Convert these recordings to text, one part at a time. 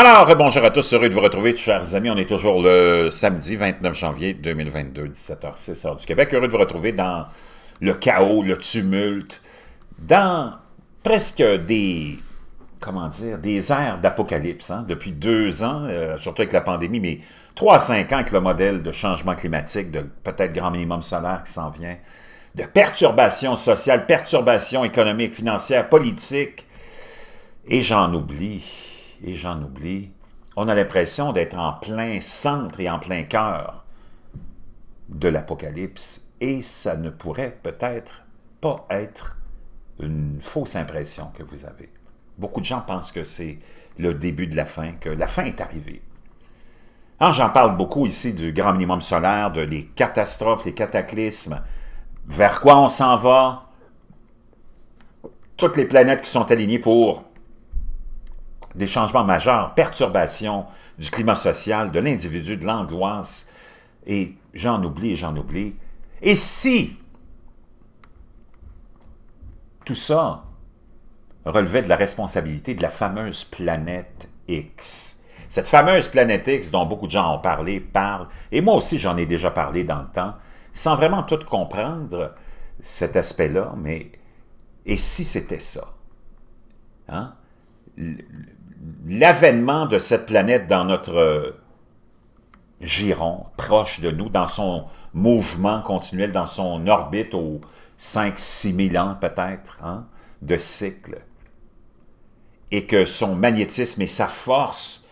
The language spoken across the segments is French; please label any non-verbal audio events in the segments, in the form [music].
Alors, bonjour à tous, heureux de vous retrouver, chers amis. On est toujours le samedi 29 janvier 2022, 17h06, heure du Québec. Heureux de vous retrouver dans le chaos, le tumulte, dans presque des, comment dire, des airs d'apocalypse. Hein? Depuis deux ans, euh, surtout avec la pandémie, mais trois à cinq ans avec le modèle de changement climatique, de peut-être grand minimum solaire qui s'en vient, de perturbations sociales, perturbations économiques, financières, politiques, et j'en oublie et j'en oublie, on a l'impression d'être en plein centre et en plein cœur de l'Apocalypse, et ça ne pourrait peut-être pas être une fausse impression que vous avez. Beaucoup de gens pensent que c'est le début de la fin, que la fin est arrivée. J'en parle beaucoup ici du grand minimum solaire, de les catastrophes, les cataclysmes, vers quoi on s'en va, toutes les planètes qui sont alignées pour des changements majeurs, perturbations du climat social, de l'individu, de l'angoisse, et j'en oublie, j'en oublie. Et si tout ça relevait de la responsabilité de la fameuse planète X, cette fameuse planète X dont beaucoup de gens ont parlé, parlent, et moi aussi j'en ai déjà parlé dans le temps, sans vraiment tout comprendre cet aspect-là, mais et si c'était ça? Hein? l'avènement de cette planète dans notre euh, giron, proche de nous, dans son mouvement continuel, dans son orbite aux 5-6 000 ans peut-être, hein, de cycle, et que son magnétisme et sa force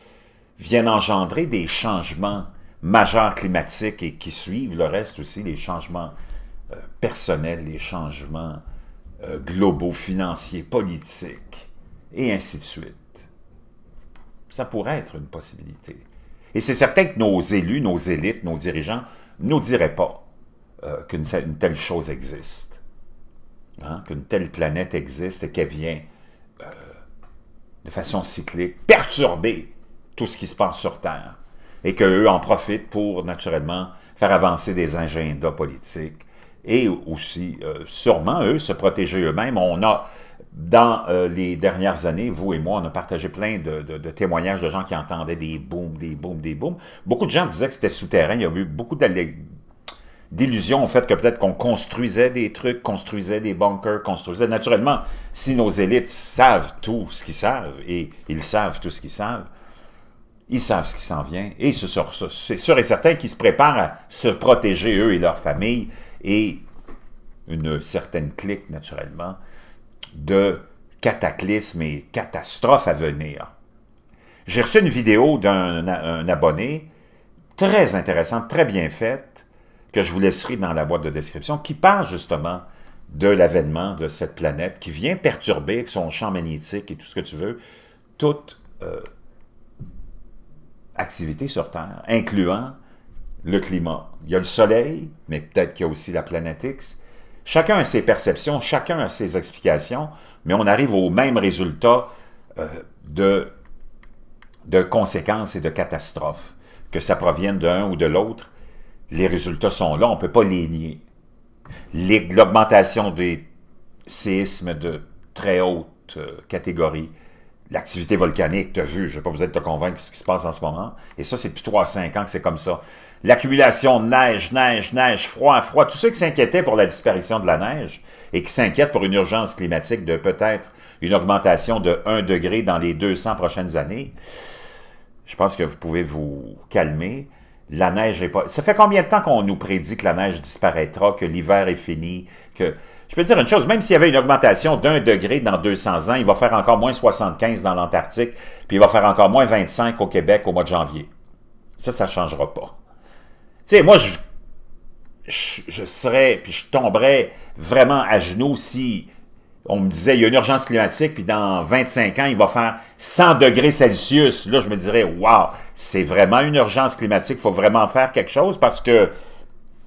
viennent engendrer des changements majeurs climatiques et qui suivent le reste aussi, les changements euh, personnels, les changements euh, globaux, financiers, politiques, et ainsi de suite. Ça pourrait être une possibilité. Et c'est certain que nos élus, nos élites, nos dirigeants ne diraient pas euh, qu'une telle chose existe, hein, qu'une telle planète existe et qu'elle vient euh, de façon cyclique perturber tout ce qui se passe sur Terre et qu'eux en profitent pour, naturellement, faire avancer des agendas politiques et aussi, euh, sûrement, eux, se protéger eux-mêmes. On a dans euh, les dernières années, vous et moi, on a partagé plein de, témoignages de gens qui entendaient des booms, des booms, des booms. Beaucoup de gens disaient que c'était souterrain. Il y a eu beaucoup d'illusions au fait que peut-être qu'on construisait des trucs, construisait des bunkers, construisait... Naturellement, si nos élites savent tout ce qu'ils savent, et ils savent tout ce qu'ils savent, ils savent ce qui s'en vient, et c'est sûr et certain qu'ils se préparent à se protéger, eux et leurs familles, et une certaine clique, naturellement, de cataclysmes et catastrophes à venir. J'ai reçu une vidéo d'un abonné, très intéressante, très bien faite, que je vous laisserai dans la boîte de description, qui parle justement de l'avènement de cette planète qui vient perturber avec son champ magnétique et tout ce que tu veux, toute euh, activité sur Terre, incluant le climat. Il y a le Soleil, mais peut-être qu'il y a aussi la planète X, Chacun a ses perceptions, chacun a ses explications, mais on arrive au même résultat euh, de, conséquences et de catastrophes. Que ça provienne d'un ou de l'autre, les résultats sont là, on ne peut pas les nier. L'augmentation des séismes de très haute euh, catégorie, l'activité volcanique, tu as vu, je vais pas besoin de te convaincre de ce qui se passe en ce moment. Et ça, c'est depuis 3 cinq 5 ans que c'est comme ça. L'accumulation de neige, neige, neige, froid, froid, tous ceux qui s'inquiétaient pour la disparition de la neige et qui s'inquiètent pour une urgence climatique de peut-être une augmentation de 1 degré dans les 200 prochaines années, je pense que vous pouvez vous calmer la neige est pas... Ça fait combien de temps qu'on nous prédit que la neige disparaîtra, que l'hiver est fini, que... Je peux dire une chose, même s'il y avait une augmentation d'un degré dans 200 ans, il va faire encore moins 75 dans l'Antarctique, puis il va faire encore moins 25 au Québec au mois de janvier. Ça, ça changera pas. Tu sais, moi, je, je, je, serais, puis je tomberais vraiment à genoux si on me disait, il y a une urgence climatique, puis dans 25 ans, il va faire 100 degrés Celsius. Là, je me dirais, waouh c'est vraiment une urgence climatique, il faut vraiment faire quelque chose parce que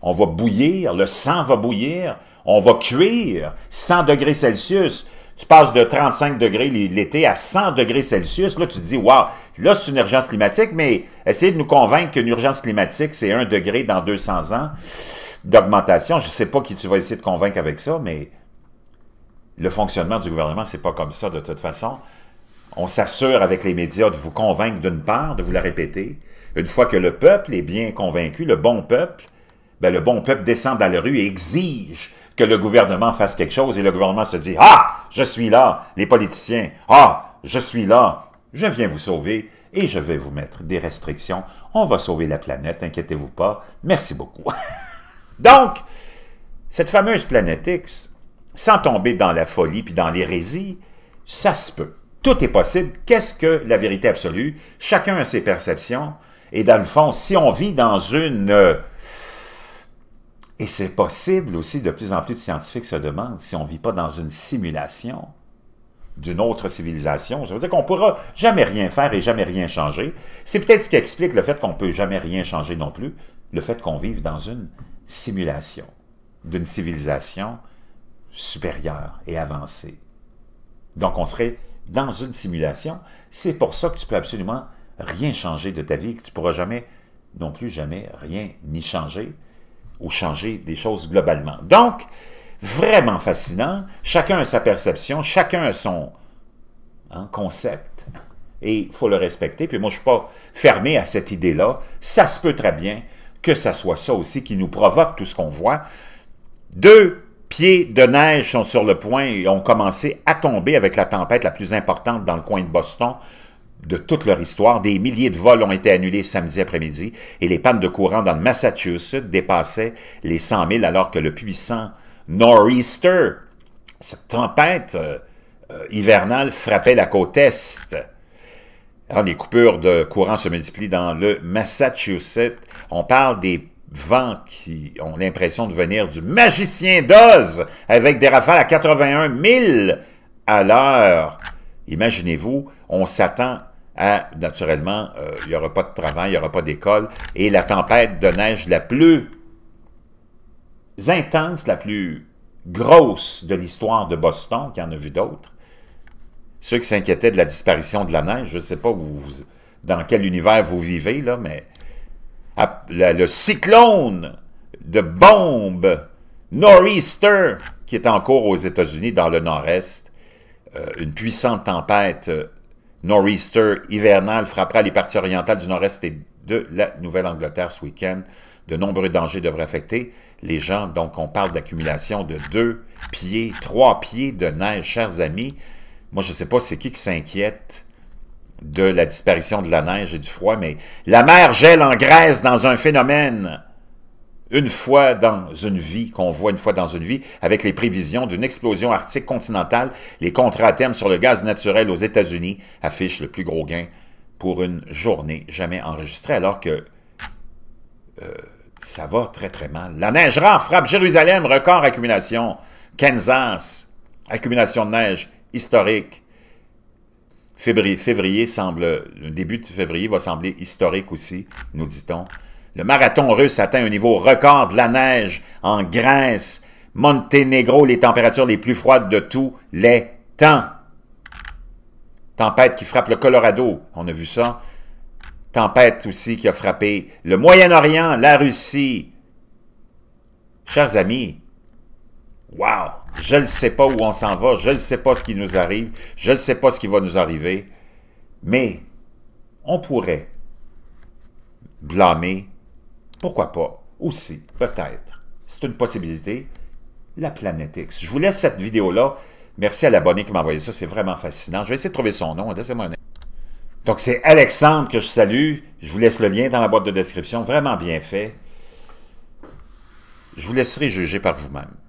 on va bouillir, le sang va bouillir, on va cuire 100 degrés Celsius. Tu passes de 35 degrés l'été à 100 degrés Celsius. Là, tu te dis, wow, là, c'est une urgence climatique, mais essayez de nous convaincre qu'une urgence climatique, c'est 1 degré dans 200 ans d'augmentation. Je ne sais pas qui tu vas essayer de convaincre avec ça, mais le fonctionnement du gouvernement, c'est pas comme ça de toute façon. On s'assure avec les médias de vous convaincre d'une part, de vous la répéter. Une fois que le peuple est bien convaincu, le bon peuple, ben le bon peuple descend dans la rue et exige que le gouvernement fasse quelque chose et le gouvernement se dit « Ah, je suis là, les politiciens, ah, je suis là, je viens vous sauver et je vais vous mettre des restrictions. On va sauver la planète, inquiétez-vous pas, merci beaucoup. [laughs] » Donc, cette fameuse planète X, sans tomber dans la folie puis dans l'hérésie, ça se peut. Tout est possible. Qu'est-ce que la vérité absolue? Chacun a ses perceptions. Et dans le fond, si on vit dans une... Euh, et c'est possible aussi, de plus en plus de scientifiques se demandent si on ne vit pas dans une simulation d'une autre civilisation. Ça veut dire qu'on ne pourra jamais rien faire et jamais rien changer. C'est peut-être ce qui explique le fait qu'on ne peut jamais rien changer non plus, le fait qu'on vive dans une simulation d'une civilisation supérieure et avancée. Donc on serait dans une simulation. C'est pour ça que tu peux absolument rien changer de ta vie, que tu ne pourras jamais, non plus jamais, rien ni changer ou changer des choses globalement. Donc, vraiment fascinant. Chacun a sa perception, chacun a son hein, concept et il faut le respecter. Puis moi, je ne suis pas fermé à cette idée-là. Ça se peut très bien que ça soit ça aussi qui nous provoque tout ce qu'on voit. Deux pieds de neige sont sur le point et ont commencé à tomber avec la tempête la plus importante dans le coin de Boston de toute leur histoire. Des milliers de vols ont été annulés samedi après-midi et les pannes de courant dans le Massachusetts dépassaient les 100 000 alors que le puissant Nor'easter, cette tempête euh, euh, hivernale, frappait la côte est. Alors, hein, les coupures de courant se multiplient dans le Massachusetts. On parle des vents qui ont l'impression de venir du magicien d'Oz avec des rafales à 81 000 à l'heure. Imaginez-vous, on s'attend à, naturellement, euh, il n'y aura pas de travail, il n'y aura pas d'école, et la tempête de neige la plus intense, la plus grosse de l'histoire de Boston, qui en a vu d'autres. Ceux qui s'inquiétaient de la disparition de la neige, je ne sais pas dans quel univers vous vivez, là, mais le cyclone de bombes, Nor'easter qui est en cours aux États-Unis dans le nord-est. Euh, une puissante tempête euh, Nor'easter hivernale frappera les parties orientales du nord-est et de la Nouvelle-Angleterre ce week-end. De nombreux dangers devraient affecter les gens. Donc, on parle d'accumulation de deux pieds, trois pieds de neige, chers amis. Moi, je ne sais pas c'est qui qui s'inquiète de la disparition de la neige et du froid, mais la mer gèle en Grèce dans un phénomène une fois dans une vie, qu'on voit une fois dans une vie, avec les prévisions d'une explosion arctique continentale, les contrats à terme sur le gaz naturel aux États-Unis affichent le plus gros gain pour une journée jamais enregistrée, alors que euh, ça va très très mal. La neige rare frappe Jérusalem, record accumulation. Kansas, accumulation de neige historique. Février, février semble, le début de février va sembler historique aussi, nous dit-on. Le marathon russe atteint un niveau record de la neige en Grèce. Monténégro, les températures les plus froides de tous les temps. Tempête qui frappe le Colorado, on a vu ça. Tempête aussi qui a frappé le Moyen-Orient, la Russie. Chers amis, wow! Je ne sais pas où on s'en va, je ne sais pas ce qui nous arrive, je ne sais pas ce qui va nous arriver, mais on pourrait blâmer, pourquoi pas, aussi, peut-être, c'est une possibilité, la planète X. Je vous laisse cette vidéo-là. Merci à l'abonné qui m'a envoyé ça, c'est vraiment fascinant. Je vais essayer de trouver son nom, hein, laissez-moi un... Donc c'est Alexandre que je salue, je vous laisse le lien dans la boîte de description, vraiment bien fait. Je vous laisserai juger par vous-même.